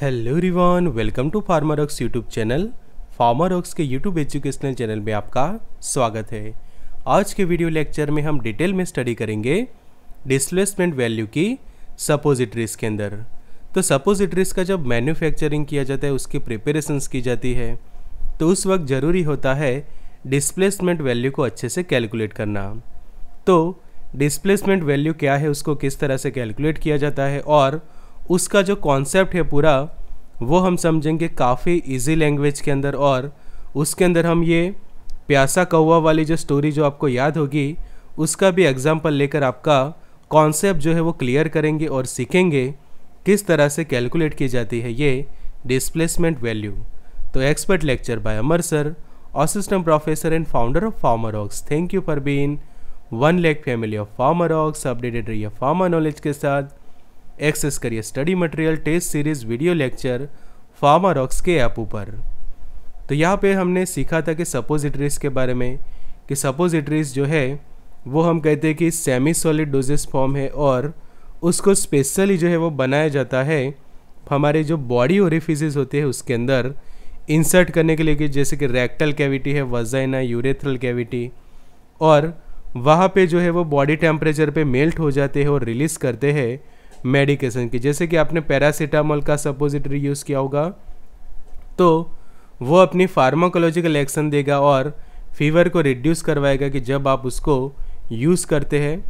Hello रिवान welcome to Pharmarox YouTube channel Pharmarox के YouTube educational channel में आपका स्वागत है आज के वीडियो लेक्चर में हम डिटेल में स्टडी करेंगे डिस्प्लेसमेंट वैल्यू की सपोजिटरीज के अंदर तो सपोजिटरीज का जब मैन्युफैक्चरिंग किया जाता है उसकी प्रिपेरेशंस की जाती है तो उस वक्त ज़रूरी होता है डिस्प्लेसमेंट वैल्यू को अच्छे से कैलकुलेट करना तो डिस्प्लेसमेंट वैल्यू क्या है उसको किस तरह से कैलकुलेट किया जाता है और उसका जो कॉन्सेप्ट है पूरा वो हम समझेंगे काफ़ी इजी लैंग्वेज के अंदर और उसके अंदर हम ये प्यासा कौवा वाली जो स्टोरी जो आपको याद होगी उसका भी एग्ज़ाम्पल लेकर आपका कॉन्सेप्ट जो है वो क्लियर करेंगे और सीखेंगे किस तरह से कैलकुलेट की जाती है ये डिस्प्लेसमेंट वैल्यू तो expert lecture by Amar sir and founder of Pharmarox thank you for being one lakh family of Pharmarox updated रही फार्मर नॉलेज के साथ एक्सेस करिए study material test series video lecture Pharmarocks के app ऊपर तो यहाँ पे हमने सीखा था कि सपोजिटरीज़ के बारे में कि सपोजिटरीज़ जो है वो हम कहते हैं कि सेमी सॉलिड डोजेस फॉर्म है और उसको स्पेशली जो है वो बनाया जाता है हमारे जो बॉडी ओरिफिसेज होते हैं उसके अंदर इंसर्ट करने के लिए कि जैसे कि रेक्टल कैविटी है वजाइना यूरेथ्रल कैविटी और वहाँ पे जो है वो बॉडी टेम्परेचर पे मेल्ट हो जाते हैं और रिलीज़ करते हैं मेडिकेशन की जैसे कि आपने पैरासीटामोल का सपोजिटरी यूज़ किया होगा तो वो अपनी फार्माकोलॉजिकल एक्शन देगा और फीवर को रिड्यूस करवाएगा कि जब आप उसको यूज़ करते हैं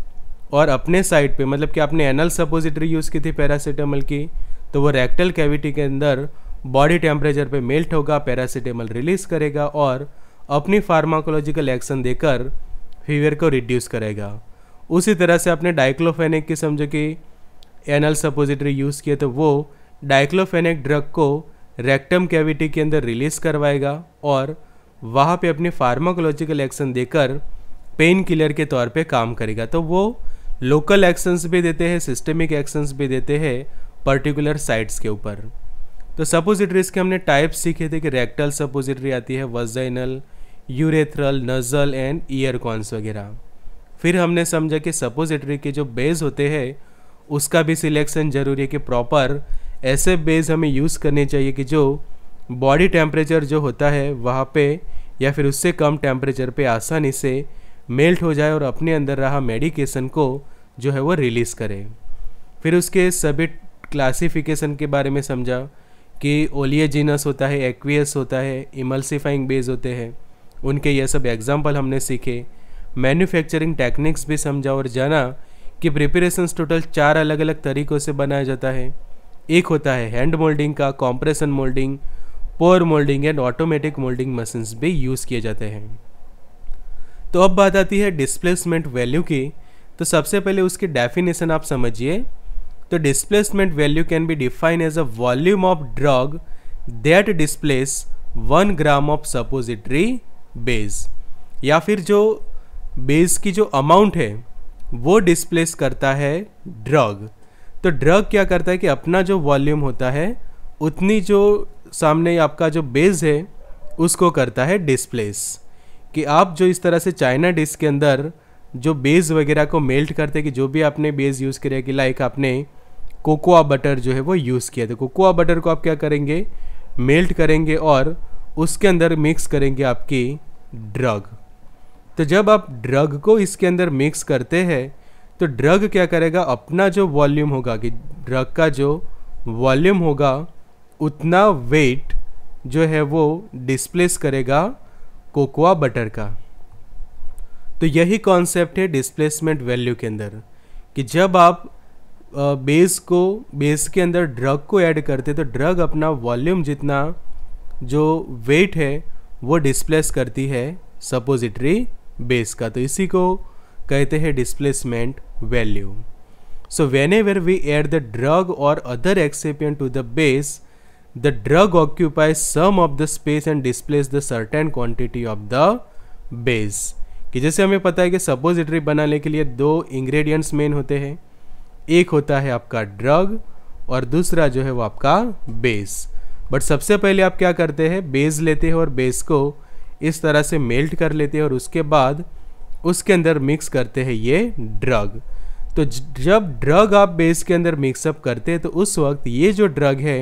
और अपने साइड पे मतलब कि आपने एनल सपोजिटरी यूज़ की थी पैरासीटामोल की तो वो रेक्टल कैविटी के अंदर बॉडी टेम्परेचर पे मेल्ट होगा पैरासीटामोल रिलीज़ करेगा और अपनी फार्माकोलॉजिकल एक्शन देकर फीवर को रिड्यूस करेगा उसी तरह से आपने डाइक्लोफेनिक की समझो कि एनल सपोजिटरी यूज़ किए तो वो डाइक्लोफेनिक ड्रग को रेक्टम कैविटी के अंदर रिलीज़ करवाएगा और वहाँ पे अपनी फार्माकोलॉजिकल एक्शन देकर पेन किलर के तौर पे काम करेगा तो वो लोकल एक्शंस भी देते हैं सिस्टमिक एक्शंस भी देते हैं पर्टिकुलर साइट्स के ऊपर तो सपोजिटरीज के हमने टाइप सीखे थे कि रेक्टल सपोजिटरी आती है vaginal urethral nasal and ear cones वगैरह फिर हमने समझा कि सपोजिटरी के जो बेज होते हैं उसका भी सिलेक्शन ज़रूरी है कि प्रॉपर ऐसे बेस हमें यूज़ करने चाहिए कि जो बॉडी टेम्परेचर जो होता है वहाँ पे या फिर उससे कम टेम्परेचर पे आसानी से मेल्ट हो जाए और अपने अंदर रहा मेडिकेशन को जो है वो रिलीज़ करे फिर उसके सभी क्लासिफिकेशन के बारे में समझा कि ओलियजिनस होता है एक्वियस होता है इमल्सिफाइंग बेस होते हैं उनके ये सब एग्जाम्पल हमने सीखे मैन्युफैक्चरिंग टेक्निक्स भी समझा और जाना कि प्रिपरेशंस टोटल चार अलग अलग तरीक़ों से बनाया जाता है एक होता है हैंड मोल्डिंग का compression moulding pour moulding and automatic moulding machines भी यूज़ किए जाते हैं तो अब बात आती है डिस्प्लेसमेंट वैल्यू की तो सबसे पहले उसकी डेफिनेशन आप समझिए तो displacement value can be define as a volume of drug that displace one gram of suppository base या फिर जो बेस की जो अमाउंट है वो डिस्प्लेस करता है ड्रग तो ड्रग क्या करता है कि अपना जो वॉल्यूम होता है उतनी जो सामने आपका जो बेस है उसको करता है डिस्प्लेस कि आप जो इस तरह से चाइना डिस्क के अंदर जो बेस वगैरह को मेल्ट करते कि जो भी आपने बेस यूज़ किया कि लाइक आपने कोकोआ बटर जो है वो यूज़ किया था कोकोआ बटर को आप क्या करेंगे मेल्ट करेंगे और उसके अंदर मिक्स करेंगे आपकी ड्रग तो जब आप ड्रग को इसके अंदर मिक्स करते हैं तो ड्रग क्या करेगा अपना जो वॉल्यूम होगा कि ड्रग का जो वॉल्यूम होगा उतना वेट जो है वो डिस्प्लेस करेगा कोकोआ बटर का तो यही कॉन्सेप्ट है डिस्प्लेसमेंट वैल्यू के अंदर कि जब आप बेस को बेस के अंदर ड्रग को ऐड करते तो ड्रग अपना वॉल्यूम जितना जो वेट है वो डिस्प्लेस करती है सपोजिटरी बेस का तो इसी को कहते हैं displacement value so whenever we add the drug और other excipient to the base the drug occupy some of the space and displace the certain quantity of the base कि जैसे हमें पता है कि सपोजिटरी बनाने के लिए दो इंग्रेडिएंट्स मेन होते हैं एक होता है आपका ड्रग और दूसरा जो है वो आपका बेस बट सबसे पहले आप क्या करते हैं बेस लेते हैं और बेस को इस तरह से मेल्ट कर लेते हैं और उसके बाद उसके अंदर मिक्स करते हैं ये ड्रग तो जब ड्रग आप बेस के अंदर मिक्सअप करते हैं तो उस वक्त ये जो ड्रग है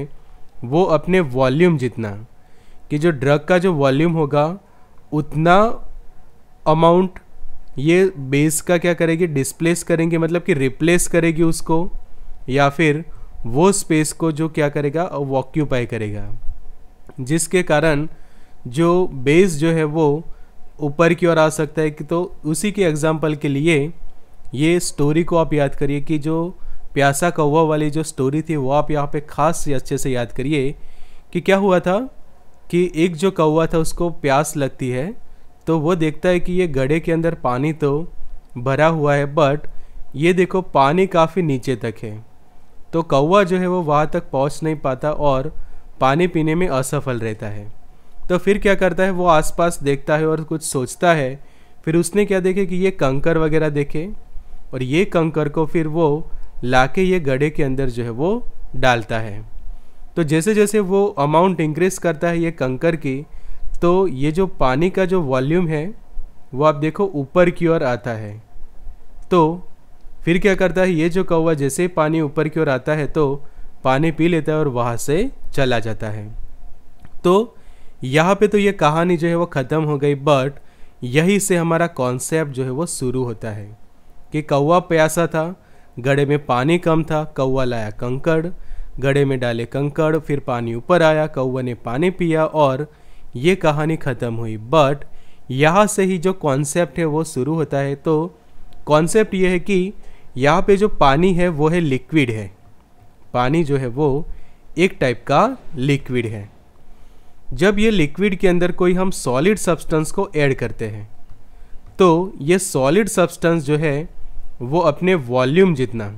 वो अपने वॉल्यूम जितना कि जो ड्रग का जो वॉल्यूम होगा उतना अमाउंट ये बेस का क्या करेगी डिस्प्लेस करेंगे मतलब कि रिप्लेस करेगी उसको या फिर वो स्पेस को जो क्या करेगा ऑक्यूपाई करेगा जिसके कारण जो बेस जो है वो ऊपर की ओर आ सकता है कि तो उसी के एग्ज़ाम्पल के लिए ये स्टोरी को आप याद करिए कि जो प्यासा कौवा वाली जो स्टोरी थी वो आप यहाँ पे खास से अच्छे से याद करिए कि क्या हुआ था कि एक जो कौवा था उसको प्यास लगती है तो वो देखता है कि ये गड्ढे के अंदर पानी तो भरा हुआ है बट ये देखो पानी काफ़ी नीचे तक है तो कौवा जो है वो वहाँ तक पहुँच नहीं पाता और पानी पीने में असफल रहता है तो फिर क्या करता है वो आसपास देखता है और कुछ सोचता है फिर उसने क्या देखे कि ये कंकर वगैरह देखे और ये कंकर को फिर वो के ये गड्ढे के अंदर जो है वो डालता है तो जैसे जैसे वो अमाउंट इंक्रीज़ करता है ये कंकर की तो ये जो पानी का जो वॉल्यूम है वो आप देखो ऊपर की ओर आता है तो फिर क्या करता है ये जो कौवा जैसे पानी ऊपर की ओर आता है तो पानी पी लेता है और वहाँ से चला जाता है तो यहाँ पे तो ये कहानी जो है वो ख़त्म हो गई बट यही से हमारा कॉन्सेप्ट जो है वो शुरू होता है कि कौवा प्यासा था गड़े में पानी कम था कौवा लाया कंकड़ गड़े में डाले कंकड़ फिर पानी ऊपर आया कौवा ने पानी पिया और ये कहानी ख़त्म हुई बट यहाँ से ही जो कॉन्सेप्ट है वो शुरू होता है तो कॉन्सेप्ट ये है कि यहाँ पे जो पानी है वो है लिक्विड है पानी जो है वो एक टाइप का लिक्विड है जब ये लिक्विड के अंदर कोई हम सॉलिड सब्सटेंस को ऐड करते हैं तो ये सॉलिड सब्सटेंस जो है वो अपने वॉल्यूम जितना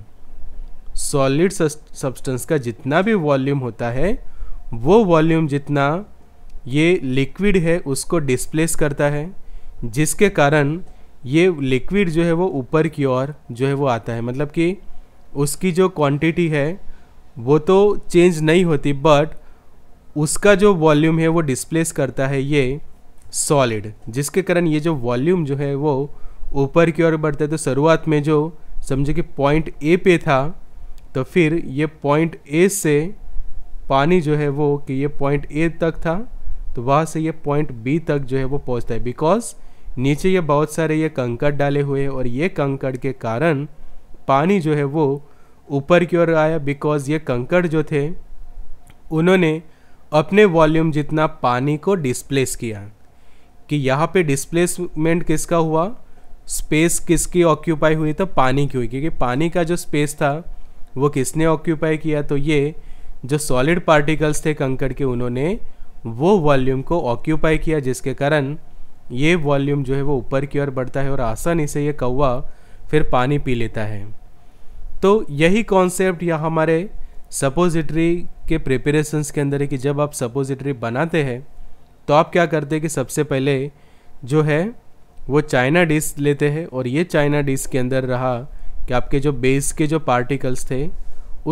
सॉलिड सब्सटेंस का जितना भी वॉल्यूम होता है वो वॉल्यूम जितना ये लिक्विड है उसको डिस्प्लेस करता है जिसके कारण ये लिक्विड जो है वो ऊपर की ओर जो है वो आता है मतलब कि उसकी जो क्वांटिटी है वो तो चेंज नहीं होती बट उसका जो वॉल्यूम है वो डिस्प्लेस करता है ये सॉलिड जिसके कारण ये जो वॉल्यूम जो है वो ऊपर की ओर बढ़ता है तो शुरुआत में जो समझो कि पॉइंट ए पे था तो फिर ये पॉइंट ए से पानी जो है वो कि ये पॉइंट ए तक था तो वहाँ से ये पॉइंट बी तक जो है वो पहुँचता है बिकॉज नीचे ये बहुत सारे ये कंकड़ डाले हुए हैं और ये कंकड़ के कारण पानी जो है वो ऊपर की ओर आया बिकॉज ये कंकड़ जो थे उन्होंने अपने वॉल्यूम जितना पानी को डिस्प्लेस किया कि यहाँ पे डिस्प्लेसमेंट किसका हुआ स्पेस किसकी ऑक्यूपाई हुई तो पानी की हुई क्योंकि पानी का जो स्पेस था वो किसने ऑक्यूपाई किया तो ये जो सॉलिड पार्टिकल्स थे कंकड़ के उन्होंने वो वॉल्यूम को ऑक्यूपाई किया जिसके कारण ये वॉल्यूम जो है वो ऊपर की ओर बढ़ता है और आसानी से ये कौवा फिर पानी पी लेता है तो यही कॉन्सेप्ट या हमारे सपोजिटरी के प्रिपरेशंस के अंदर है कि जब आप सपोजिटरी बनाते हैं तो आप क्या करते हैं कि सबसे पहले जो है वो चाइना डिश लेते हैं और ये चाइना डिश के अंदर रहा कि आपके जो बेस के जो पार्टिकल्स थे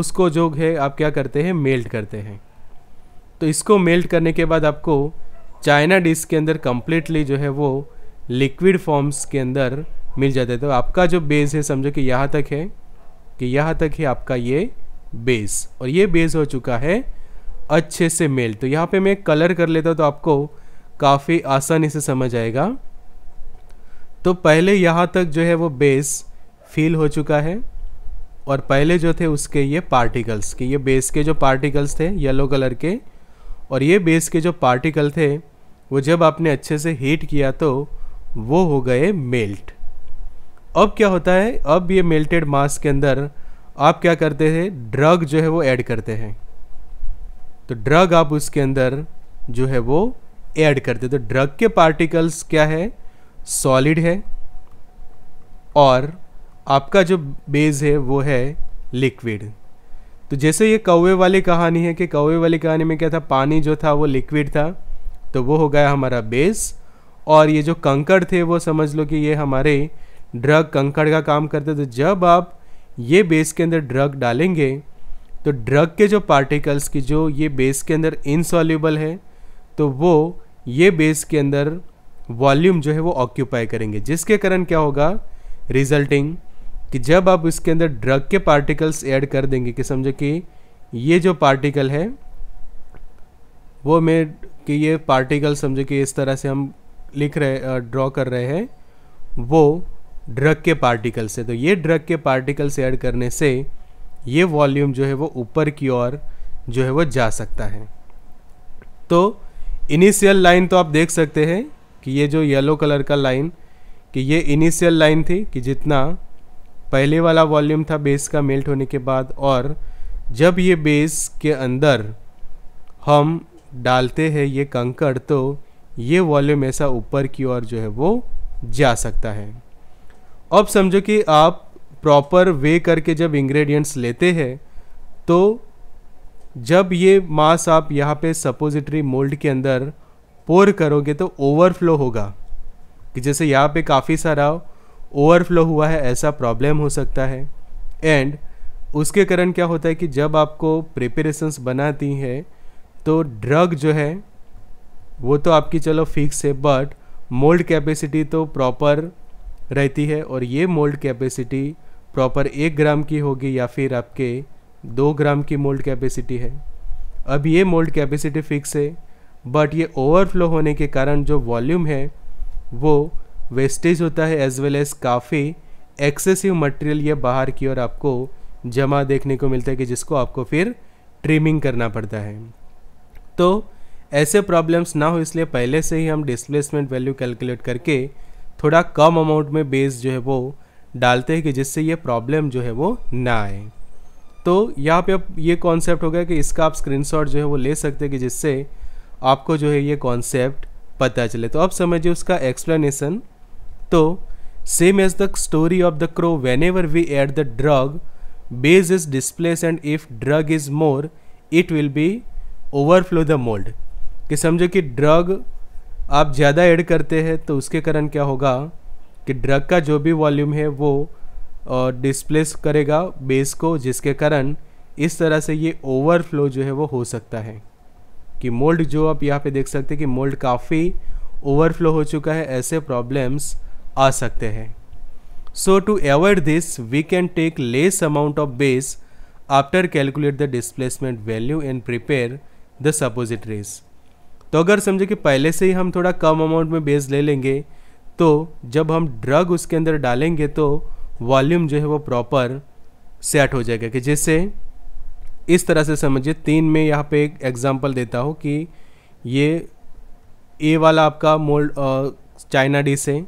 उसको जो है आप क्या करते हैं मेल्ट करते हैं तो इसको मेल्ट करने के बाद आपको चाइना डिश के अंदर कम्प्लीटली जो है वो लिक्विड फॉर्म्स के अंदर मिल जाते हैं तो आपका जो बेस है समझो कि यहाँ तक है कि यहाँ तक है आपका ये बेस और ये बेस हो चुका है अच्छे से मेल तो यहाँ पे मैं कलर कर लेता हूँ तो आपको काफ़ी आसानी से समझ आएगा तो पहले यहाँ तक जो है वो बेस फील हो चुका है और पहले जो थे उसके ये पार्टिकल्स के ये बेस के जो पार्टिकल्स थे येलो कलर के और ये बेस के जो पार्टिकल थे वो जब आपने अच्छे से हीट किया तो वो हो गए मेल्ट अब क्या होता है अब ये मेल्टेड मास के अंदर आप क्या करते थे ड्रग जो है वो ऐड करते हैं तो ड्रग आप उसके अंदर जो है वो ऐड करते तो ड्रग के पार्टिकल्स क्या है सॉलिड है और आपका जो बेस है वो है लिक्विड तो जैसे ये कौवे वाली कहानी है कि कौवे वाली कहानी में क्या था पानी जो था वो लिक्विड था तो वो हो गया हमारा बेस और ये जो कंकड़ थे वो समझ लो कि ये हमारे ड्रग कंकड़ का काम करते तो जब आप ये बेस के अंदर ड्रग डालेंगे तो ड्रग के जो पार्टिकल्स की जो ये बेस के अंदर इनसॉल्यूबल है तो वो ये बेस के अंदर वॉल्यूम जो है वो ऑक्यूपाई करेंगे जिसके कारण क्या होगा रिजल्टिंग कि जब आप इसके अंदर ड्रग के पार्टिकल्स ऐड कर देंगे कि समझो कि ये जो पार्टिकल है वो मैं कि ये पार्टिकल समझो कि इस तरह से हम लिख रहे ड्रॉ कर रहे हैं वो ड्रग के पार्टिकल से तो ये ड्रग के पार्टिकल से ऐड करने से ये वॉल्यूम जो है वो ऊपर की ओर जो है वो जा सकता है तो इनिशियल लाइन तो आप देख सकते हैं कि ये जो येलो कलर का लाइन कि ये इनिशियल लाइन थी कि जितना पहले वाला वॉल्यूम था बेस का मेल्ट होने के बाद और जब ये बेस के अंदर हम डालते हैं ये कंकड़ तो ये वॉल्यूम ऐसा ऊपर की ओर जो है वो जा सकता है अब समझो कि आप प्रॉपर वे करके जब इंग्रेडिएंट्स लेते हैं तो जब ये मास आप यहाँ पे सपोजिटरी मोल्ड के अंदर पोर करोगे तो ओवरफ्लो होगा कि जैसे यहाँ पे काफ़ी सारा ओवरफ्लो हुआ है ऐसा प्रॉब्लम हो सकता है एंड उसके कारण क्या होता है कि जब आपको प्रिपरेशंस बनाती हैं तो ड्रग जो है वो तो आपकी चलो फिक्स है बट मोल्ड कैपेसिटी तो प्रॉपर रहती है और ये मोल्ड कैपेसिटी प्रॉपर एक ग्राम की होगी या फिर आपके दो ग्राम की मोल्ड कैपेसिटी है अब ये मोल्ड कैपेसिटी फिक्स है बट ये ओवरफ्लो होने के कारण जो वॉल्यूम है वो वेस्टेज होता है एज वेल एज काफ़ी एक्सेसिव मटेरियल ये बाहर की ओर आपको जमा देखने को मिलता है कि जिसको आपको फिर ट्रिमिंग करना पड़ता है तो ऐसे प्रॉब्लम्स ना हो इसलिए पहले से ही हम डिस्प्लेसमेंट वैल्यू कैलकुलेट करके थोड़ा कम अमाउंट में बेस जो है वो डालते हैं कि जिससे ये प्रॉब्लम जो है वो ना आए तो यहाँ पे अब ये कॉन्सेप्ट हो गया कि इसका आप स्क्रीनशॉट जो है वो ले सकते हैं कि जिससे आपको जो है ये कॉन्सेप्ट पता चले तो अब समझिए उसका एक्सप्लेनेशन तो same as the story of the crow whenever we add the drug base is displace and if drug is more it will be overflow the mould कि समझो कि ड्रग आप ज़्यादा ऐड करते हैं तो उसके कारण क्या होगा कि ड्रग का जो भी वॉल्यूम है वो डिस्प्लेस करेगा बेस को जिसके कारण इस तरह से ये ओवरफ्लो जो है वो हो सकता है कि मोल्ड जो आप यहाँ पे देख सकते हैं कि मोल्ड काफ़ी ओवरफ्लो हो चुका है ऐसे प्रॉब्लम्स आ सकते हैं so to avoid this we can take less amount of base after calculate the displacement value and prepare the suppositories तो अगर समझे कि पहले से ही हम थोड़ा कम अमाउंट में बेस ले लेंगे तो जब हम ड्रग उसके अंदर डालेंगे तो वॉल्यूम जो है वो प्रॉपर सेट हो जाएगा कि जैसे इस तरह से समझिए तीन में यहाँ पे एक एग्जांपल देता हूँ कि ये ए वाला आपका मोल्ड चाइना डी से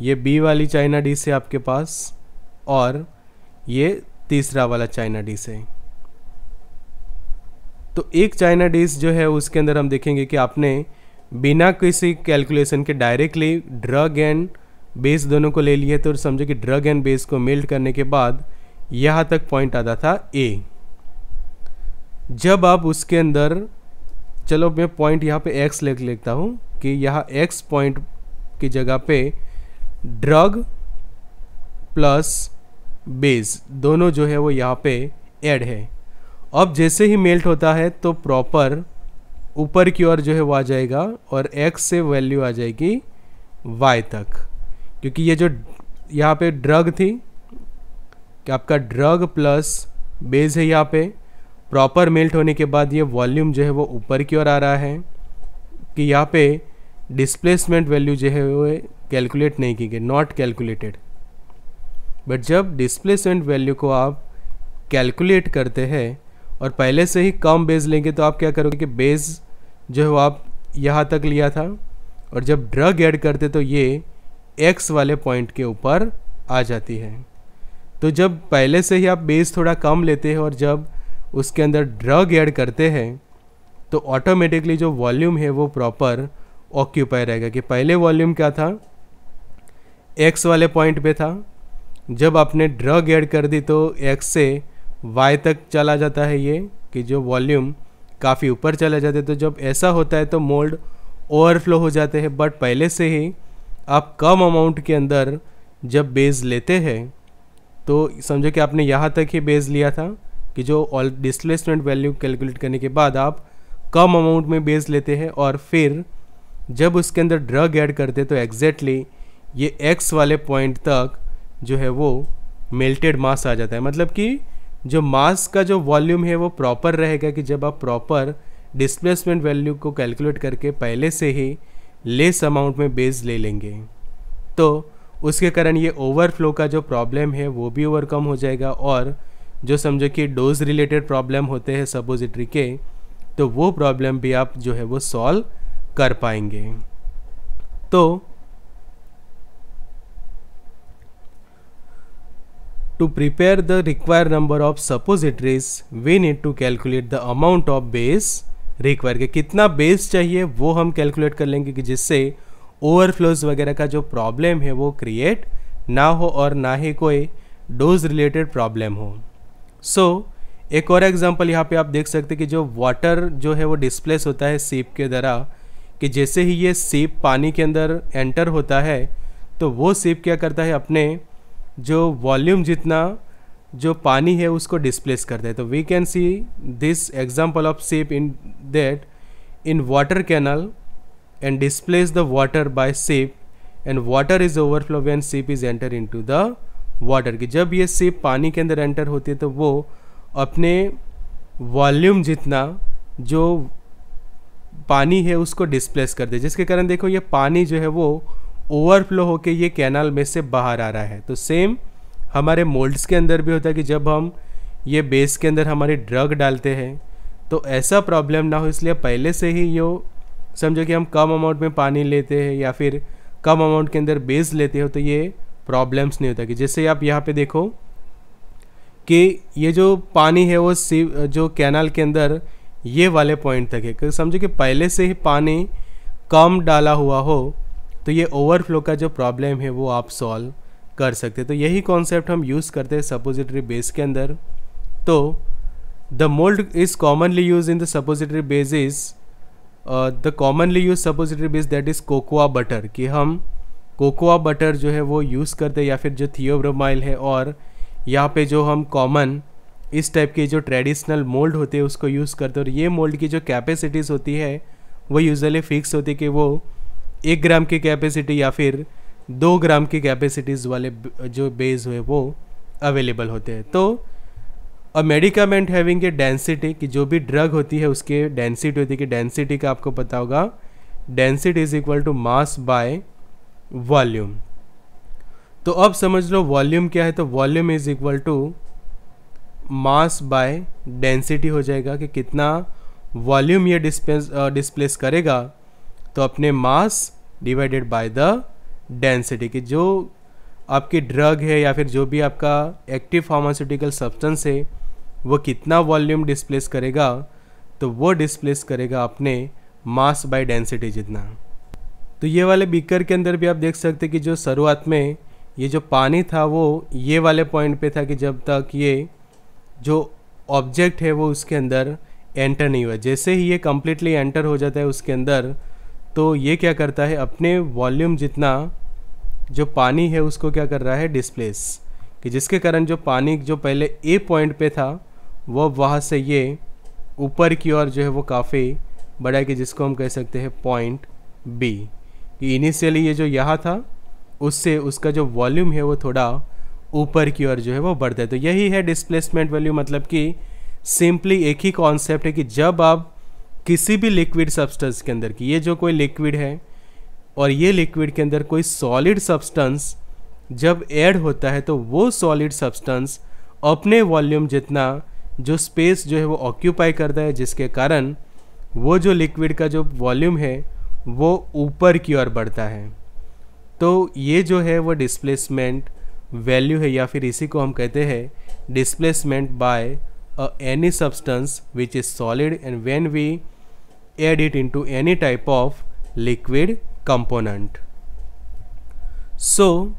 ये बी वाली चाइना डी से आपके पास और ये तीसरा वाला चाइना डी से तो एक चाइना डिश जो है उसके अंदर हम देखेंगे कि आपने बिना किसी कैलकुलेशन के डायरेक्टली ड्रग एंड बेस दोनों को ले लिए तो समझो कि ड्रग एंड बेस को मेल्ट करने के बाद यहाँ तक पॉइंट आता था ए जब आप उसके अंदर चलो मैं पॉइंट यहाँ पे एक्स लिख लेता हूँ कि यहाँ एक्स पॉइंट की जगह पे ड्रग प्लस बेस दोनों जो है वो यहाँ पे ऐड है अब जैसे ही मेल्ट होता है तो प्रॉपर ऊपर की ओर जो है वो आ जाएगा और x से वैल्यू आ जाएगी y तक क्योंकि ये जो यहाँ पे ड्रग थी कि आपका ड्रग प्लस बेस है यहाँ पे प्रॉपर मेल्ट होने के बाद ये वॉल्यूम जो है वो ऊपर की ओर आ रहा है कि यहाँ पे डिस्प्लेसमेंट वैल्यू जो है वो कैलकुलेट नहीं की गई नॉट कैलकुलेटेड बट जब डिस्प्लेसमेंट वैल्यू को आप कैलकुलेट करते हैं और पहले से ही कम बेस लेंगे तो आप क्या करोगे कि बेस जो है वो आप यहाँ तक लिया था और जब ड्रग ऐड करते तो ये एक्स वाले पॉइंट के ऊपर आ जाती है तो जब पहले से ही आप बेस थोड़ा कम लेते हैं और जब उसके अंदर ड्रग ऐड करते हैं तो ऑटोमेटिकली जो वॉल्यूम है वो प्रॉपर ऑक्यूपाई रहेगा कि पहले वॉल्यूम क्या था एक्स वाले पॉइंट पे था जब आपने ड्रग ऐड कर दी तो एक्स से वाई तक चला जाता है ये कि जो वॉल्यूम काफ़ी ऊपर चला जाता है तो जब ऐसा होता है तो मोल्ड ओवरफ्लो हो जाते हैं बट पहले से ही आप कम अमाउंट के अंदर जब बेस लेते हैं तो समझो कि आपने यहाँ तक ही बेस लिया था कि जो ऑल डिस्प्लेसमेंट वैल्यू कैलकुलेट करने के बाद आप कम अमाउंट में बेस लेते हैं और फिर जब उसके अंदर ड्रग ऐड करते तो एग्जैक्टली ये एक्स वाले पॉइंट तक जो है वो मेल्टेड मास आ जाता है मतलब कि जो मास का जो वॉल्यूम है वो प्रॉपर रहेगा कि जब आप प्रॉपर डिस्प्लेसमेंट वैल्यू को कैलकुलेट करके पहले से ही लेस अमाउंट में बेस ले लेंगे तो उसके कारण ये ओवरफ्लो का जो प्रॉब्लम है वो भी ओवरकम हो जाएगा और जो समझो कि डोज रिलेटेड प्रॉब्लम होते हैं सपोजिटरी के तो वो प्रॉब्लम भी आप जो है वो सॉल्व कर पाएंगे तो To prepare the required number of suppositories, we need to calculate the amount of base required. कितना बेस चाहिए वो हम कैलकुलेट कर लेंगे कि जिससे ओवरफ्लोज वगैरह का जो प्रॉब्लम है वो क्रिएट ना हो और ना ही कोई डोज रिलेटेड प्रॉब्लम हो सो so, एक और एग्जांपल यहाँ पे आप देख सकते हैं कि जो वाटर जो है वो डिस्प्लेस होता है सीप के द्वारा कि जैसे ही ये सीप पानी के अंदर एंटर होता है तो वो सीप क्या करता है अपने जो वॉल्यूम जितना जो पानी है उसको डिस्प्लेस करता है तो we can see this example of soap in that in water canal and the the by soap and water is overflow when soap is enter into the water कि जब ये सेप पानी के अंदर एंटर होती है तो वो अपने वॉल्यूम जितना जो पानी है उसको डिस्प्लेस कर दे जिसके कारण देखो ये पानी जो है वो ओवरफ्लो होकर ये कैनाल में से बाहर आ रहा है तो सेम हमारे मोल्ड्स के अंदर भी होता है कि जब हम ये बेस के अंदर हमारे ड्रग डालते हैं तो ऐसा प्रॉब्लम ना हो इसलिए पहले से ही यो समझो कि हम कम अमाउंट में पानी लेते हैं या फिर कम अमाउंट के अंदर बेस लेते हो तो ये प्रॉब्लम्स नहीं होता कि जैसे आप यहाँ पे देखो कि ये जो पानी है वो सी जो कैनाल के अंदर ये वाले पॉइंट तक है समझो कि पहले से ही पानी कम डाला हुआ हो तो ये ओवरफ्लो का जो प्रॉब्लम है वो आप सॉल्व कर सकते तो यही कॉन्सेप्ट हम यूज़ करते हैं सपोजिटरी बेस के अंदर तो the mould is commonly use in the suppository base is the commonly use suppository base that is cocoa butter कि हम कोकोआ बटर जो है वो यूज़ करते या फिर जो थियोब्रोमाइल है और यहाँ पे जो हम कॉमन इस टाइप के जो ट्रेडिशनल मोल्ड होते हैं उसको यूज़ करते हैं और ये मोल्ड की जो कैपेसिटीज़ होती है वो यूज़ली फिक्स होती है कि वो एक ग्राम की कैपेसिटी या फिर दो ग्राम की कैपेसिटीज़ वाले जो बेस हुए वो अवेलेबल होते हैं तो a medicament having a density कि जो भी ड्रग होती है उसके डेंसिटी होती है कि डेंसिटी का आपको पता होगा density is equal to mass by volume तो अब समझ लो वॉल्यूम क्या है तो volume is equal to mass by density हो जाएगा कि कितना वॉल्यूम ये डिस्प्लेस डिस्प्लेस करेगा तो अपने mass divided by the density की जो आपकी ड्रग है या फिर जो भी आपका एक्टिव फार्मास्यूटिकल सब्सटेंस है वो कितना वॉल्यूम डिस्प्लेस करेगा तो वो डिस्प्लेस करेगा अपने मास बाय डेंसिटी जितना तो ये वाले बीकर के अंदर भी आप देख सकते हैं कि जो शुरुआत में ये जो पानी था वो ये वाले पॉइंट पे था कि जब तक ये जो ऑब्जेक्ट है वो उसके अंदर एंटर नहीं हुआ जैसे ही ये कम्प्लीटली एंटर हो जाता है उसके अंदर तो ये क्या करता है अपने वॉल्यूम जितना जो पानी है उसको क्या कर रहा है डिस्प्लेस कि जिसके कारण जो पानी जो पहले ए पॉइंट पे था वो वहाँ से ये ऊपर की ओर जो है वो काफ़ी बड़ा है कि जिसको हम कह सकते हैं पॉइंट बी कि इनिशियली ये जो यहाँ था उससे उसका जो वॉल्यूम है वो थोड़ा ऊपर की ओर जो है वो बढ़ता है तो यही है डिस्प्लेसमेंट वैल्यू मतलब कि सिंपली एक ही कॉन्सेप्ट है कि जब आप किसी भी लिक्विड सब्सटेंस के अंदर की ये जो कोई लिक्विड है और ये लिक्विड के अंदर कोई सॉलिड सब्सटेंस जब ऐड होता है तो वो सॉलिड सब्सटेंस अपने वॉल्यूम जितना जो स्पेस जो है वो ऑक्यूपाई करता है जिसके कारण वो जो लिक्विड का जो वॉल्यूम है वो ऊपर की ओर बढ़ता है तो ये जो है वो डिस्प्लेसमेंट वैल्यू है या फिर इसी को हम कहते हैं displacement by uh, any substance which is solid and when we add it into any type of liquid component. So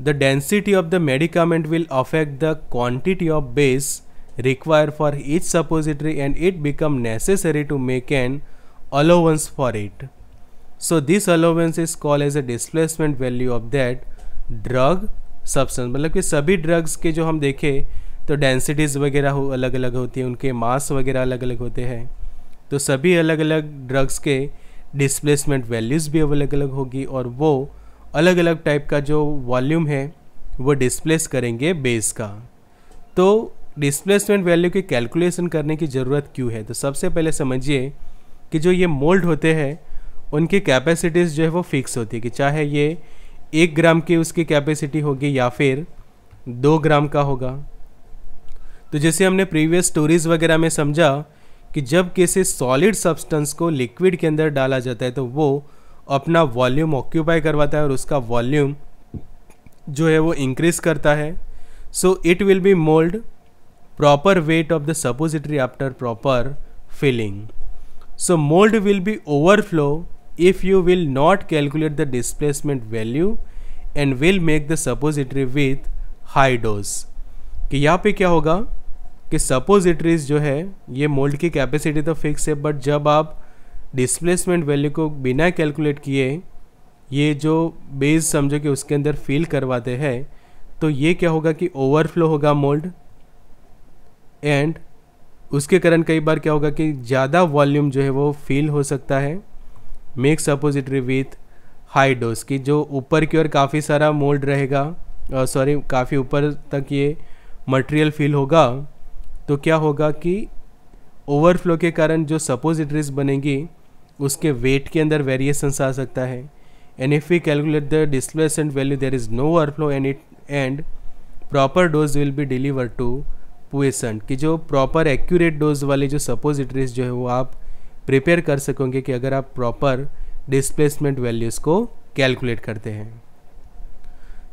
the density of the medicament will affect the quantity of base required for each suppository and it become necessary to make an allowance for it. So this allowance is called as a displacement value of that drug substance मतलब कि सभी drugs के जो हम देखें तो densities वगैरह हो अलग अलग होती है उनके मास वगैरह अलग अलग होते हैं तो सभी अलग अलग ड्रग्स के डिस्प्लेसमेंट वैल्यूज़ भी अलग अलग होगी और वो अलग अलग टाइप का जो वॉल्यूम है वो डिस्प्लेस करेंगे बेस का तो डिस्प्लेसमेंट वैल्यू की कैलकुलेशन करने की ज़रूरत क्यों है तो सबसे पहले समझिए कि जो ये मोल्ड होते हैं उनकी कैपेसिटीज़ जो है वो फिक्स होती है कि चाहे ये एक ग्राम की उसकी कैपेसिटी होगी या फिर दो ग्राम का होगा तो जैसे हमने प्रीवियस स्टोरीज वगैरह में समझा कि जब किसी सॉलिड सब्सटेंस को लिक्विड के अंदर डाला जाता है तो वो अपना वॉल्यूम ऑक्यूपाई करवाता है और उसका वॉल्यूम जो है वो इंक्रीज करता है so it will be mould proper weight of the suppository after proper filling so mould will be overflow if you will not calculate the displacement value and will make the suppository with high dose कि यहाँ पे क्या होगा कि suppositories जो है ये mould की कैपेसिटी तो फिक्स है बट जब आप डिस्प्लेसमेंट वैल्यू को बिना कैलकुलेट किए ये जो बेस समझो कि उसके अंदर फील करवाते हैं तो ये क्या होगा कि ओवरफ्लो होगा मोल्ड एंड उसके कारण कई बार क्या होगा कि ज़्यादा वॉल्यूम जो है वो फील हो सकता है make suppository with high dose की जो ऊपर की ओर काफ़ी सारा मोल्ड रहेगा सॉरी काफ़ी ऊपर तक ये मटेरियल फील होगा तो क्या होगा कि ओवरफ्लो के कारण जो सपोजिटरीज बनेगी उसके वेट के अंदर वेरिएशंस आ सकता है and if we calculate the displacement value there is no overflow and it and proper dose will be deliver to patient कि जो प्रॉपर एक्यूरेट डोज वाली जो सपोजिटरीज जो है वो आप प्रिपेयर कर सकोगे कि अगर आप प्रॉपर डिस्प्लेसमेंट वैल्यूज़ को कैलकुलेट करते हैं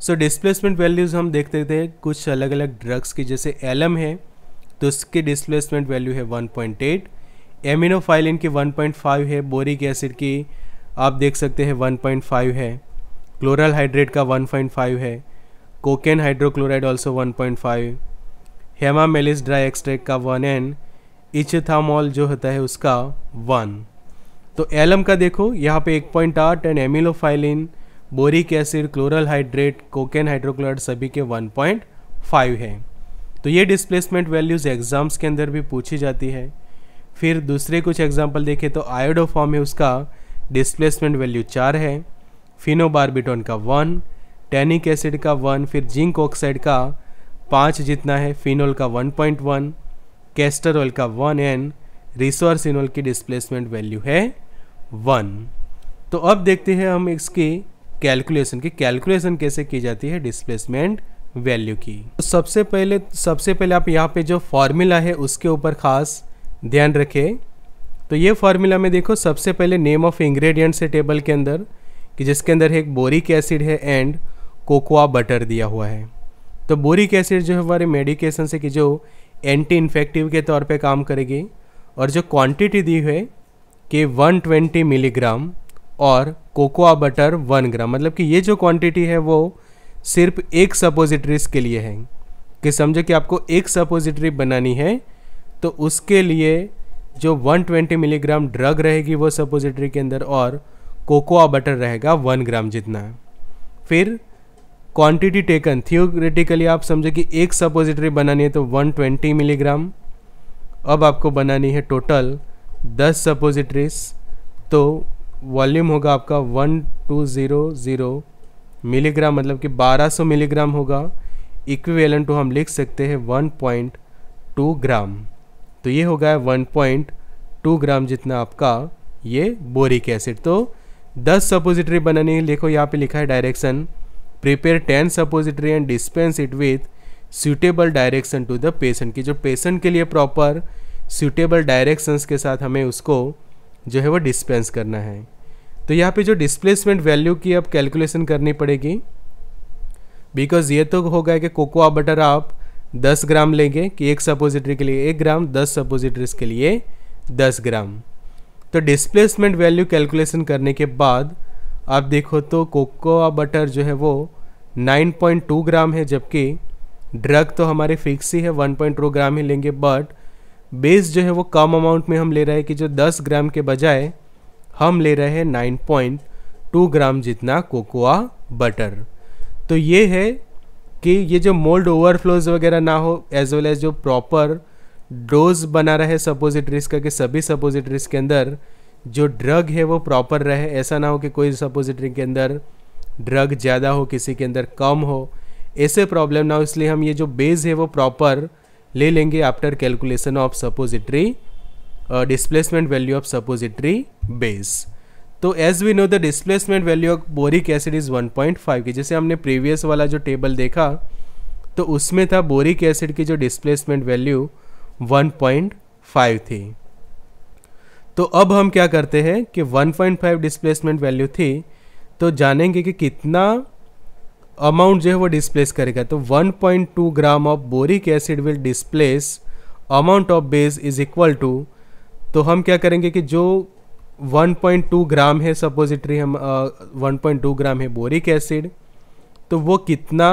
सो डिस्प्लेसमेंट वैल्यूज़ हम देखते थे कुछ अलग अलग ड्रग्स की जैसे एलम है तो उसकी डिस्प्लेसमेंट वैल्यू है 1.8 पॉइंट एट एमिनोफाइलिन की 1.5 है बोरिक एसिड की आप देख सकते हैं 1.5 है क्लोरल हाइड्रेट का 1.5 है कोकेन हाइड्रोक्लोराइड ऑल्सो 1.5 मेलिस ड्राई एक्सट्रैक्ट का वन एन इचथामॉल जो होता है उसका वन तो एलम का देखो यहाँ पे एक पॉइंट आठ and aminophylline boric acid chloral hydrate cocaine hydrochloride सभी के फाइव है तो ये डिस्प्लेसमेंट वैल्यूज़ एग्ज़ाम्स के अंदर भी पूछी जाती है फिर दूसरे कुछ एग्जाम्पल देखें तो आयोडोफॉर्म है उसका डिस्प्लेसमेंट वैल्यू चार है फिनोबारबिटोन का वन टैनिक एसिड का वन फिर जिंक ऑक्साइड का पाँच जितना है फिनोल का one point one castor oil का वन एंड रिसोर्स की डिस्प्लेसमेंट वैल्यू है वन तो अब देखते हैं हम इसकी कैलकुलेशन की कैलकुलेशन कैसे की जाती है डिस्प्लेसमेंट वैल्यू की तो सबसे पहले सबसे पहले आप यहाँ पे जो फार्मूला है उसके ऊपर ख़ास ध्यान रखें तो ये फार्मूला में देखो सबसे पहले नेम ऑफ इंग्रेडिएंट्स है टेबल के अंदर कि जिसके अंदर एक बोरिक एसिड है एंड कोकोआ बटर दिया हुआ है तो बोरिक एसिड जो है हमारे मेडिकेशन से कि जो एंटी इन्फेक्टिव के तौर पे काम करेगी और जो क्वांटिटी दी है कि 120 मिलीग्राम और कोकोआ बटर 1 ग्राम मतलब कि ये जो क्वांटिटी है वो सिर्फ एक सपोजिटरीज के लिए है कि समझो कि आपको एक सपोजिटरी बनानी है तो उसके लिए जो 120 मिलीग्राम ड्रग रहेगी वो सपोजिटरी के अंदर और कोकोआ बटर रहेगा वन ग्राम जितना फिर क्वांटिटी टेकन थियोरेटिकली आप समझो कि एक सपोजिटरी बनानी है तो 120 मिलीग्राम अब आपको बनानी है टोटल 10 सपोजिटरीज तो वॉल्यूम होगा आपका one two zero zero milligram मतलब कि 1200 मिलीग्राम होगा इक्विवेलेंट टू तो हम लिख सकते हैं 1.2 ग्राम तो ये होगा गया 1.2 ग्राम जितना आपका ये बोरिक एसिड तो 10 सपोजिटरी बनाने देखो यहाँ पे लिखा है direction prepare 10 suppository and dispense it with suitable direction to the patient की जो पेशेंट के लिए प्रॉपर सूटेबल डायरेक्शंस के साथ हमें उसको जो है वो डिस्पेंस करना है तो यहाँ पे जो डिस्प्लेसमेंट वैल्यू की अब कैलकुलेशन करनी पड़ेगी बिकॉज ये तो होगा कि कोकोआ बटर आप 10 ग्राम लेंगे कि एक सपोजिटरी के लिए एक ग्राम 10 सपोजिटरीज के लिए 10 ग्राम तो डिस्प्लेसमेंट वैल्यू कैलकुलेशन करने के बाद आप देखो तो कोकोआ बटर जो है वो 9.2 ग्राम है जबकि ड्रग तो हमारे फिक्स ही है 1.2 ग्राम ही लेंगे बट बेस जो है वो कम अमाउंट में हम ले रहे हैं कि जो 10 ग्राम के बजाय हम ले रहे हैं नाइन पॉइंट टू ग्राम जितना कोकोआ बटर तो ये है कि ये जो मोल्ड ओवरफ्लोज वगैरह ना हो एज वेल एज जो प्रॉपर डोज बना रहे सपोजिटरीज का कि सभी सपोजिटरीज के अंदर जो ड्रग है वो प्रॉपर रहे ऐसा ना हो कि कोई सपोजिटरी के अंदर ड्रग ज़्यादा हो किसी के अंदर कम हो ऐसे प्रॉब्लम ना हो इसलिए हम ये जो बेस है वो प्रॉपर ले लेंगे after calculation of suppository displacement value of suppository base तो as we know the displacement value of boric acid is 1.5 की जैसे हमने प्रीवियस वाला जो टेबल देखा तो उसमें था बोरिक एसिड की जो डिस्प्लेसमेंट वैल्यू 1.5 थी तो अब हम क्या करते हैं कि 1.5 डिस्प्लेसमेंट वैल्यू थी तो जानेंगे कि कितना अमाउंट जो है वो डिस्प्लेस करेगा तो 1.2 gram of boric acid will displace amount of base is equal to तो हम क्या करेंगे कि जो 1.2 ग्राम है सपोजिटरी हम uh, 1.2 ग्राम है बोरिक एसिड तो वो कितना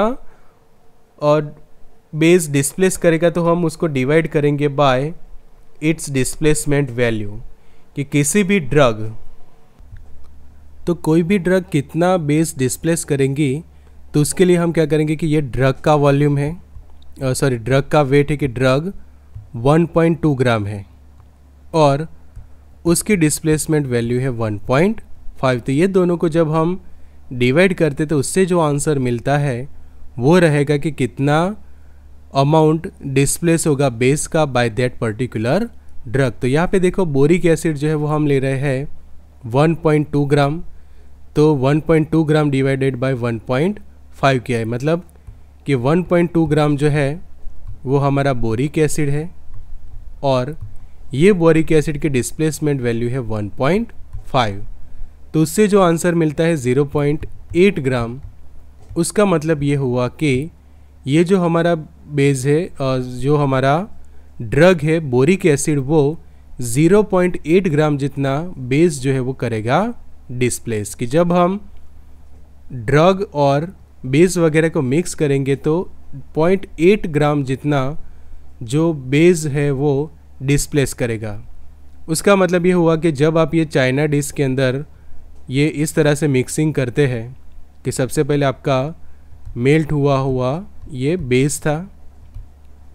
और बेस डिस्प्लेस करेगा तो हम उसको डिवाइड करेंगे बाय इट्स डिस्प्लेसमेंट वैल्यू कि किसी भी ड्रग तो कोई भी ड्रग कितना बेस डिस्प्लेस करेंगी तो उसके लिए हम क्या करेंगे कि ये ड्रग का वॉल्यूम है सॉरी ड्रग का वेट है कि ड्रग 1.2 ग्राम है और उसकी डिस्प्लेसमेंट वैल्यू है वन पॉइंट फाइव तो ये दोनों को जब हम डिवाइड करते तो उससे जो आंसर मिलता है वो रहेगा कि कितना अमाउंट डिस्प्लेस होगा बेस का बाय दैट पर्टिकुलर ड्रग तो यहाँ पे देखो बोरिक एसिड जो है वो हम ले रहे हैं 1.2 ग्राम तो 1.2 ग्राम डिवाइडेड बाय 1.5 किया है मतलब कि 1.2 ग्राम जो है वो हमारा बोरिक एसिड है और ये बोरिक एसिड के डिस्प्लेसमेंट वैल्यू है 1.5 तो उससे जो आंसर मिलता है 0.8 ग्राम उसका मतलब ये हुआ कि ये जो हमारा बेज है जो हमारा ड्रग है बोरिक एसिड वो 0.8 ग्राम जितना बेस जो है वो करेगा डिस्प्लेस कि जब हम ड्रग और बेस वगैरह को मिक्स करेंगे तो 0.8 ग्राम जितना जो बेस है वो डिसप्लेस करेगा उसका मतलब ये हुआ कि जब आप ये चाइना डिश के अंदर ये इस तरह से मिक्सिंग करते हैं कि सबसे पहले आपका मेल्ट हुआ हुआ ये बेस था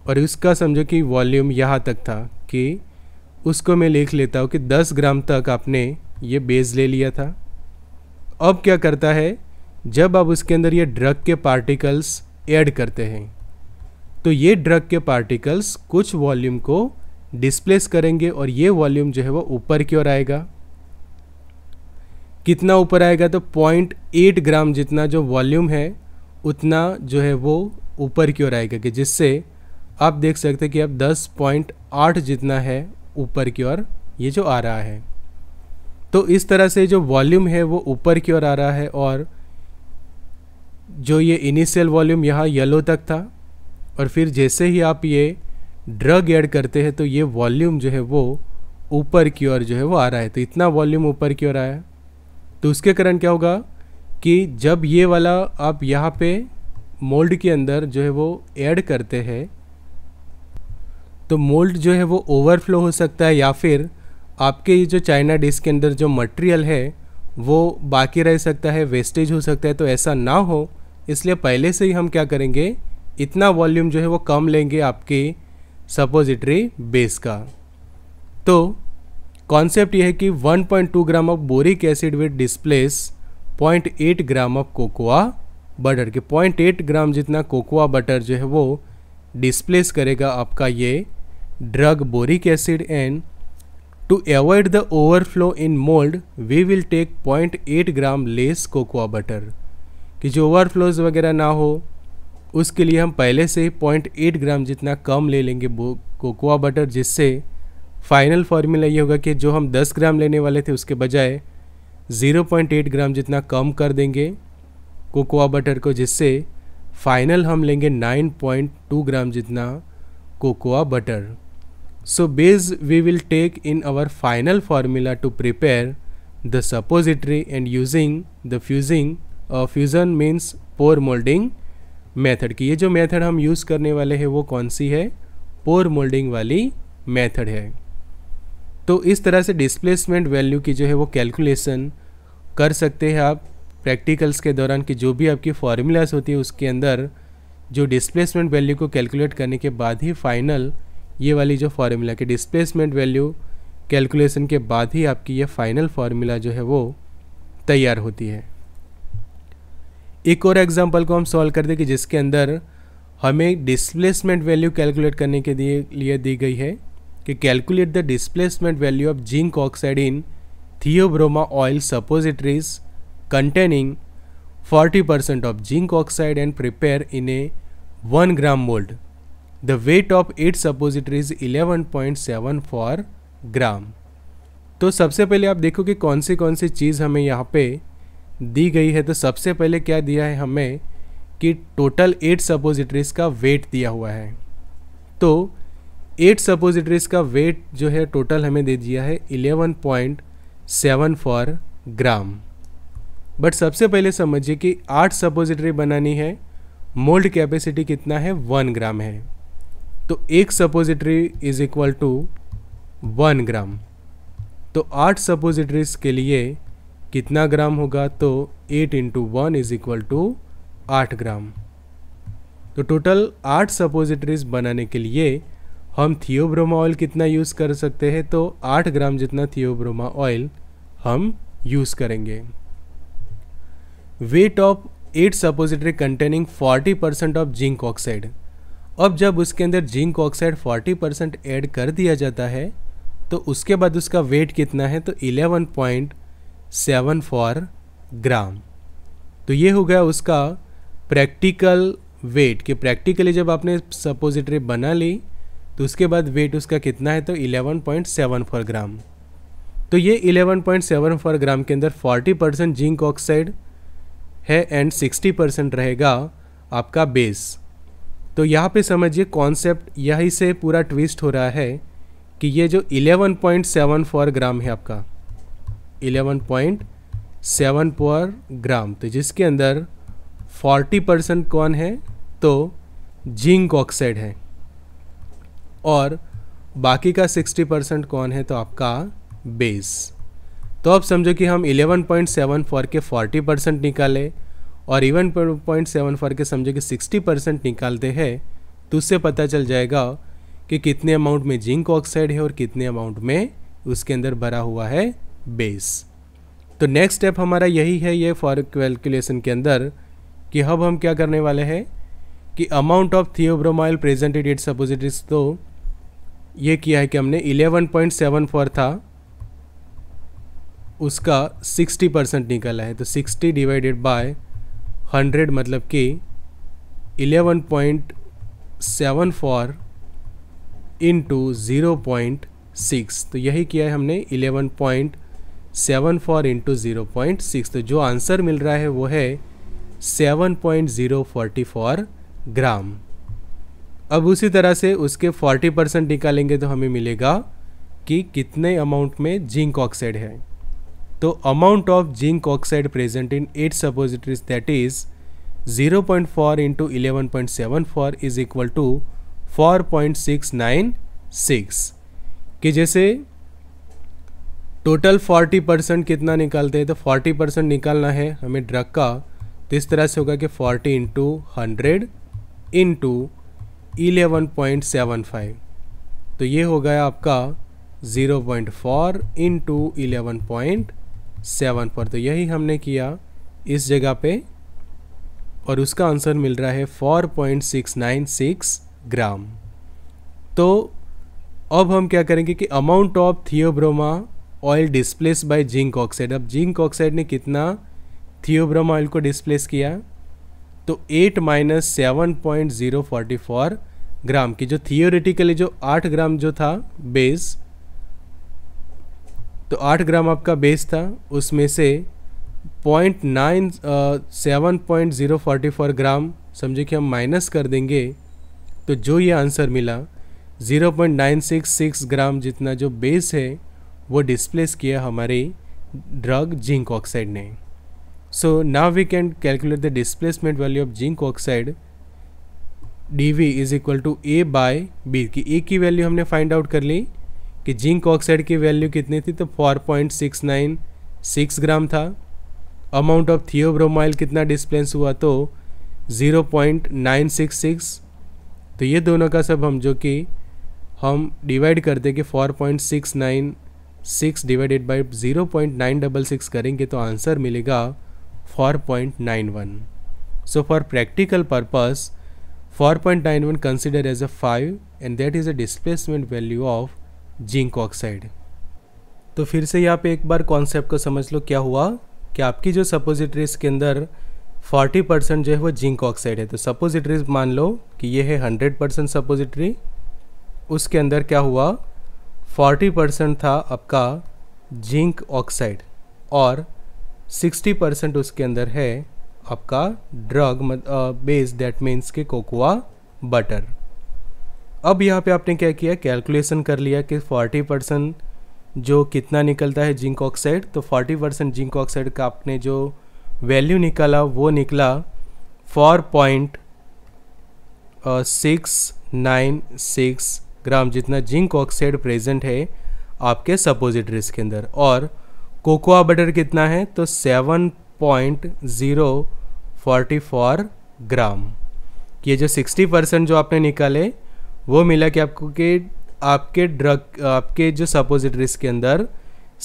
और इसका समझो कि वॉल्यूम यहाँ तक था कि उसको मैं लिख लेता हूँ कि 10 ग्राम तक आपने ये बेस ले लिया था अब क्या करता है जब आप उसके अंदर ये ड्रग के पार्टिकल्स ऐड करते हैं तो ये ड्रग के पार्टिकल्स कुछ वॉल्यूम को डिस्प्लेस करेंगे और ये वॉल्यूम जो है वो ऊपर की ओर आएगा कितना ऊपर आएगा तो पॉइंट एट ग्राम जितना जो वॉल्यूम है उतना जो है वो ऊपर की ओर आएगा कि जिससे आप देख सकते हैं कि अब 10.8 जितना है ऊपर की ओर ये जो आ रहा है तो इस तरह से जो वॉल्यूम है वो ऊपर की ओर आ रहा है और जो ये इनिशियल वॉल्यूम यहाँ येलो तक था और फिर जैसे ही आप ये ड्रग ऐड करते हैं तो ये वॉल्यूम जो है वो ऊपर की ओर जो है वो आ रहा है तो इतना वॉल्यूम ऊपर की ओर आया तो उसके कारण क्या होगा कि जब ये वाला आप यहाँ पे मोल्ड के अंदर जो है वो ऐड करते हैं तो मोल्ड जो है वो ओवरफ्लो हो सकता है या फिर आपके ये जो चाइना डिश के अंदर जो मटेरियल है वो बाकी रह सकता है वेस्टेज हो सकता है तो ऐसा ना हो इसलिए पहले से ही हम क्या करेंगे इतना वॉल्यूम जो है वो कम लेंगे आपके सपोजिटरी बेस का तो कॉन्सेप्ट यह है कि 1.2 gram of boric acid with displace 0.8 gram of cocoa butter के 0.8 ग्राम जितना कोकोआ बटर जो है वो डिस्प्लेस करेगा आपका ये drug boric acid and to avoid the overflow in mould we will take 0.8 gram less cocoa butter कि जो ओवरफ्लोज वगैरह ना हो उसके लिए हम पहले से 0.8 ग्राम जितना कम ले लेंगे कोकोआ बटर जिससे फाइनल फार्मूला ये होगा कि जो हम 10 ग्राम लेने वाले थे उसके बजाय 0.8 ग्राम जितना कम कर देंगे कोकोआ बटर को जिससे फाइनल हम लेंगे 9.2 ग्राम जितना cocoa butter so base we will take in our final formula to prepare the suppository and using the fusing fusion means pour moulding method की ये जो मेथड हम यूज़ करने वाले हैं वो कौन सी है पोर मोल्डिंग वाली मेथड है तो इस तरह से डिस्प्लेसमेंट वैल्यू की जो है वो कैलकुलेशन कर सकते हैं आप प्रैक्टिकल्स के दौरान कि जो भी आपकी फार्मूलाज होती है उसके अंदर जो डिस्प्लेसमेंट वैल्यू को कैलकुलेट करने के बाद ही फाइनल ये वाली जो फार्मूला की डिस्प्लेसमेंट वैल्यू कैलकुलेशन के बाद ही आपकी ये फाइनल फार्मूला जो है वो तैयार होती है एक और एग्जाम्पल को हम सॉल्व कर दें कि जिसके अंदर हमें डिस्प्लेसमेंट वैल्यू कैलकुलेट करने के लिए लिए दी गई है कि calculate the displacement value of zinc oxide in theobroma oil suppositories containing 40 percent of zinc oxide and prepare in a one gram mould the weight of eight suppositories eleven point seven four gram तो सबसे पहले आप देखो कि कौन सी कौन सी चीज़ हमें यहाँ पे दी गई है तो सबसे पहले क्या दिया है हमें कि टोटल एट सपोजिटरीज का वेट दिया हुआ है तो एट सपोजिटरीज का वेट जो है टोटल हमें दे दिया है eleven point seven four gram but सबसे पहले समझिए कि आठ सपोजिटरी बनानी है मोल्ड कैपेसिटी कितना है वन ग्राम है तो एक suppository is equal to one gram तो आठ सपोजिटरीज के लिए कितना ग्राम होगा तो eight into one is equal to आठ ग्राम तो टोटल आठ सपोजिटरीज बनाने के लिए हम थियोब्रोमा ऑयल कितना यूज़ कर सकते हैं तो आठ ग्राम जितना थियोब्रोमा ऑयल हम यूज़ करेंगे weight of eight suppository containing 40 percent of zinc oxide अब जब उसके अंदर जिंक ऑक्साइड 40 परसेंट ऐड कर दिया जाता है तो उसके बाद उसका वेट कितना है तो eleven point seven four gram तो ये हो गया उसका प्रैक्टिकल वेट कि प्रैक्टिकली जब आपने सपोजिटरी बना ली तो उसके बाद वेट उसका कितना है तो 11.74 ग्राम तो ये 11.74 ग्राम के अंदर 40 परसेंट जिंक ऑक्साइड है एंड 60 परसेंट रहेगा आपका बेस तो यहाँ पे समझिए कॉन्सेप्ट यही से पूरा ट्विस्ट हो रहा है कि ये जो 11.74 ग्राम है आपका 11.7 पर ग्राम तो जिसके अंदर 40 परसेंट कौन है तो जिंक ऑक्साइड है और बाकी का 60 परसेंट कौन है तो आपका बेस तो अब समझो कि हम 11.74 के 40 परसेंट निकाले और इवन पॉइंट सेवन फोर के समझो कि 60 परसेंट निकालते हैं तो उससे पता चल जाएगा कि कितने अमाउंट में जिंक ऑक्साइड है और कितने अमाउंट में उसके अंदर भरा हुआ है बेस तो नेक्स्ट स्टेप हमारा यही है ये फॉर कैलकुलेशन के अंदर कि अब हम क्या करने वाले हैं कि amount of theobroma oil presented eight suppositories तो ये किया है कि हमने 11.74 था उसका 60 परसेंट निकला है तो 60 डिवाइडेड बाय 100 मतलब कि 11.74 पॉइंट सिक्स तो यही किया है हमने 11. Seven four into zero point six तो जो आंसर मिल रहा है वो है seven point zero forty four gram अब उसी तरह से उसके फोर्टी परसेंट निकालेंगे तो हमें मिलेगा कि कितने अमाउंट में जिंक ऑक्साइड है तो amount of zinc oxide present in eight suppositories that is 0.4 point four into eleven point seven four is equal to four point six nine six कि जैसे टोटल 40 परसेंट कितना निकालते हैं तो 40 परसेंट निकालना है हमें ड्रग का तो इस तरह से होगा कि 40 into hundred into eleven point seven five तो ये हो गया आपका zero point four into eleven point seven four तो यही हमने किया इस जगह पे और उसका आंसर मिल रहा है four point six nine six gram तो अब हम क्या करेंगे कि amount of theobroma oil displace by zinc oxide अब जिंक ऑक्साइड ने कितना थियोब्रम ऑयल को डिस्प्लेस किया तो eight minus seven point zero forty four gram की जो थियोरिटिकली जो आठ ग्राम जो था बेस तो आठ ग्राम आपका बेस था उसमें से point nine seven point zero forty four gram समझे कि हम माइनस कर देंगे तो जो ये आंसर मिला zero point nine six six gram जितना जो बेस है वो डिस्प्लेस किया हमारे ड्रग जिंक ऑक्साइड ने so now we can calculate the displacement value of zinc oxide D V is equal to A by B की A की value हमने फाइंड आउट कर ली कि जिंक ऑक्साइड की वैल्यू कितनी थी तो four point six nine six gram था अमाउंट ऑफ थियोब्रोमाइल कितना डिस्प्लेस हुआ तो zero point nine six six तो ये दोनों का सब हम जो कि हम डिवाइड करते कि four point six nine six divided by zero point nine double six करेंगे तो आंसर मिलेगा four point nine one so for practical purpose four point nine one consider as a five and that is a displacement value of zinc oxide तो फिर से यहाँ पे एक बार concept को समझ लो क्या हुआ कि आपकी जो सपोजिटरीज के अंदर फोर्टी परसेंट जो है वो जिंक ऑक्साइड है तो सपोजिटरीज मान लो कि ये है हंड्रेड परसेंट सपोजिटरी उसके अंदर क्या हुआ 40 परसेंट था आपका जिंक ऑक्साइड और 60 परसेंट उसके अंदर है आपका ड्रग बेस दैट मीन्स के कोकोआ बटर अब यहाँ पे आपने क्या किया कैलकुलेशन कर लिया कि 40 परसेंट जो कितना निकलता है जिंक ऑक्साइड तो 40 परसेंट जिंक ऑक्साइड का आपने जो वैल्यू निकाला वो निकला four point six nine six gram जितना जिंक ऑक्साइड प्रेजेंट है आपके सपोजिट रिस्क के अंदर और कोकोआ बटर कितना है तो seven point zero forty four gram ये जो सिक्सटी परसेंट जो आपने निकाले वो मिला कि आपको कि आपके ड्रग आपके जो सपोजिट रिस्क के अंदर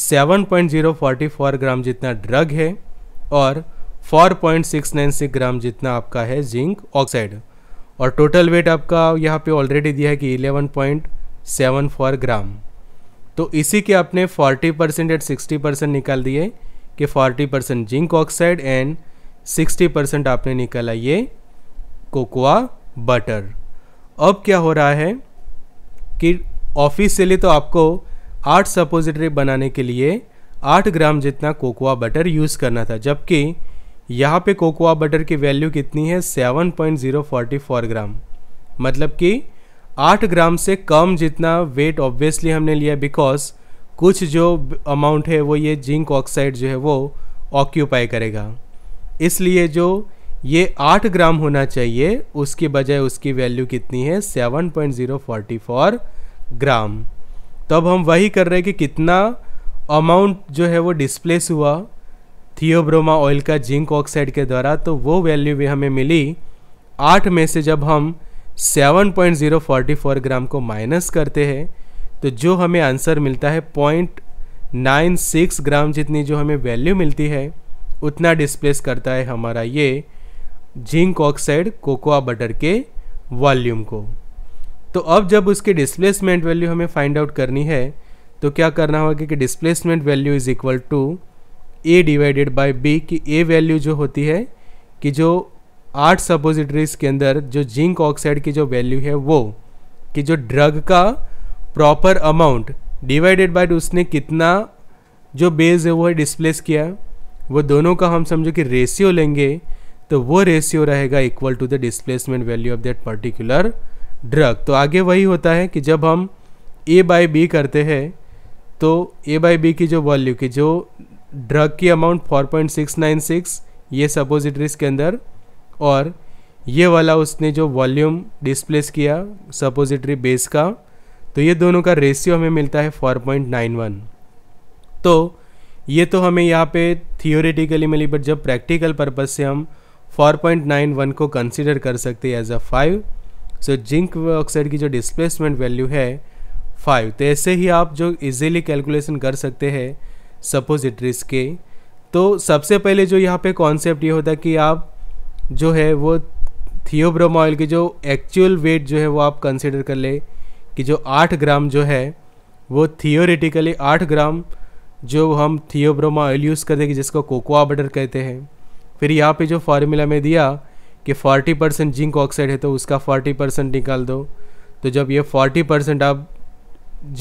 seven point zero forty four gram जितना ड्रग है और 4.696 ग्राम जितना आपका है जिंक ऑक्साइड और टोटल वेट आपका यहाँ पे ऑलरेडी दिया है कि 11.74 ग्राम तो इसी के आपने 40 परसेंट एंड 60 परसेंट निकाल दिए कि 40 percent zinc oxide and 60 percent आपने निकाला ये कोकोआ बटर अब क्या हो रहा है कि ऑफिशियली तो आपको आठ सपोजिटरी बनाने के लिए आठ ग्राम जितना कोकोआ बटर यूज़ करना था जबकि यहाँ पे कोकोआ बटर की वैल्यू कितनी है 7.044 ग्राम मतलब कि 8 ग्राम से कम जितना वेट ऑब्वियसली हमने लिया बिकॉज कुछ जो अमाउंट है वो ये जिंक ऑक्साइड जो है वो ऑक्यूपाई करेगा इसलिए जो ये 8 ग्राम होना चाहिए उसकी बजाय उसकी वैल्यू कितनी है 7.044 ग्राम तब हम वही कर रहे हैं कि कितना अमाउंट जो है वो डिस्प्लेस हुआ थियोब्रोमा ऑयल का जिंक ऑक्साइड के द्वारा तो वो वैल्यू भी हमें मिली आठ में से जब हम 7.044 ग्राम को माइनस करते हैं तो जो हमें आंसर मिलता है पॉइंट नाइन सिक्स ग्राम जितनी जो हमें वैल्यू मिलती है उतना डिस्प्लेस करता है हमारा ये जिंक ऑक्साइड कोकोआ बटर के वॉल्यूम को तो अब जब उसके डिस्प्लेसमेंट वैल्यू हमें फाइंड आउट करनी है तो क्या करना होगा कि displacement value is equal to A divided by B की ए वैल्यू जो होती है कि जो आठ सपोजिटरीज के अंदर जो जिंक ऑक्साइड की जो वैल्यू है वो कि जो ड्रग का प्रॉपर अमाउंट डिवाइडेड बाय उसने कितना जो बेस है वो है डिस्प्लेस किया वो दोनों का हम समझो कि रेशियो लेंगे तो वो रेशियो रहेगा equal to the displacement value of that particular drug तो आगे वही होता है कि जब हम ए बाई बी करते हैं तो ए बाई बी की जो वैल्यू की जो ड्रग की अमाउंट 4.696 ये सपोजिटरीज के अंदर और ये वाला उसने जो वॉल्यूम डिस्प्लेस किया सपोजिटरी बेस का तो ये दोनों का रेशियो हमें मिलता है 4.91 तो ये तो हमें यहाँ पे थियोरेटिकली मिली बट जब प्रैक्टिकल पर्पज से हम 4.91 को कंसिडर कर सकते हैं as a five so zinc oxide की जो डिस्प्लेसमेंट वैल्यू है फाइव तो ऐसे ही आप जो इजीली कैलकुलेशन कर सकते हैं सपोजिटरीज के तो सबसे पहले जो यहाँ पे कॉन्सेप्ट ये होता है कि आप जो है वो थियोब्रोम ऑयल की जो एक्चुअल वेट जो है वो आप कंसिडर कर ले कि जो आठ ग्राम जो है वो थियोरेटिकली आठ ग्राम जो हम थियोब्रोमा ऑयल यूज़ करते हैं जिसको कोकोआ बटर कहते हैं फिर यहाँ पे जो फार्मूला में दिया कि 40 परसेंट जिंक ऑक्साइड है तो उसका 40 परसेंट निकाल दो तो जब ये 40 परसेंट आप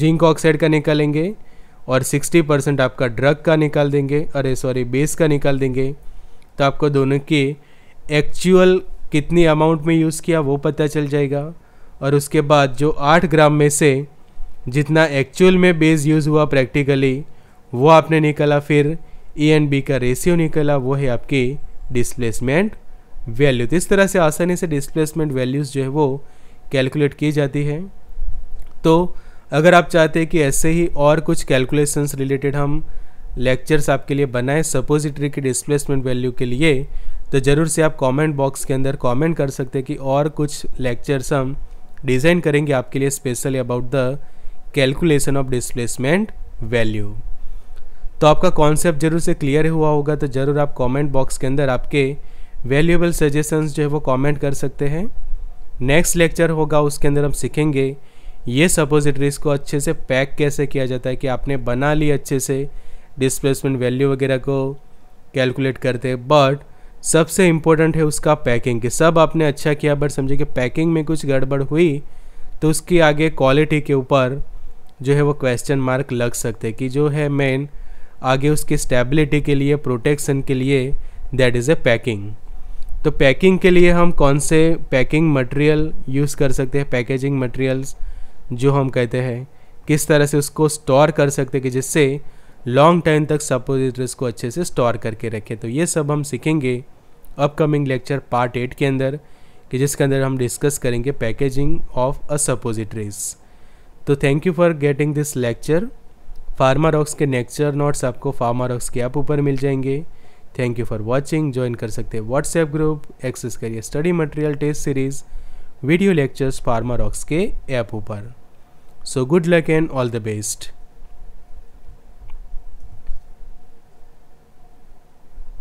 जिंक ऑक्साइड का निकालेंगे और 60 परसेंट आपका ड्रग का निकाल देंगे अरे सॉरी बेस का निकाल देंगे तो आपको दोनों के एक्चुअल कितनी अमाउंट में यूज़ किया वो पता चल जाएगा और उसके बाद जो आठ ग्राम में से जितना एक्चुअल में बेस यूज़ हुआ प्रैक्टिकली वो आपने निकाला फिर ए एंड बी का रेशियो निकला वो है आपके डिस्प्लेसमेंट वैल्यू तो इस तरह से आसानी से डिस्प्लेसमेंट वैल्यूज़ जो है वो कैलकुलेट की जाती है तो अगर आप चाहते हैं कि ऐसे ही और कुछ कैलकुलेशंस रिलेटेड हम लेक्चर्स आपके लिए बनाए सपोजिटरी की डिस्प्लेसमेंट वैल्यू के लिए तो ज़रूर से आप कमेंट बॉक्स के अंदर कमेंट कर सकते हैं कि और कुछ लेक्चर्स हम डिज़ाइन करेंगे आपके लिए specially about the calculation of displacement value तो आपका कॉन्सेप्ट जरूर से क्लियर हुआ होगा तो ज़रूर आप कमेंट बॉक्स के अंदर आपके वैल्यूएबल सजेशंस जो है वो कमेंट कर सकते हैं नेक्स्ट लेक्चर होगा उसके अंदर हम सीखेंगे ये सपोजिटरीज़ को अच्छे से पैक कैसे किया जाता है कि आपने बना ली अच्छे से डिस्प्लेसमेंट वैल्यू वगैरह को कैलकुलेट करते हैं बट सबसे इम्पोर्टेंट है उसका पैकिंग कि सब आपने अच्छा किया बट समझे कि पैकिंग में कुछ गड़बड़ हुई तो उसकी आगे क्वालिटी के ऊपर जो है वो क्वेश्चन मार्क लग सकते कि जो है मेन आगे उसकी स्टेबिलिटी के लिए प्रोटेक्शन के लिए दैट इज़ ए पैकिंग तो पैकिंग के लिए हम कौन से पैकिंग मटेरियल यूज़ कर सकते हैं पैकेजिंग मटेरियल्स जो हम कहते हैं किस तरह से उसको स्टोर कर सकते कि जिससे लॉन्ग टाइम तक सपोजिटर्स को अच्छे से स्टोर करके रखें तो ये सब हम सीखेंगे अपकमिंग लेक्चर पार्ट एट के अंदर कि जिसके अंदर हम डिस्कस करेंगे पैकेजिंग ऑफ अ सपोजिटरीज तो thank you for getting this lecture Pharmarocks के नेक्चर नोट्स आपको फार्मारॉक्स के ऐप ऊपर मिल जाएंगे thank you for watching join कर सकते हैं व्हाट्सएप ग्रुप एक्सेस करिए study material test series video lectures Pharma Rocks के ऐप ऊपर so good luck and all the best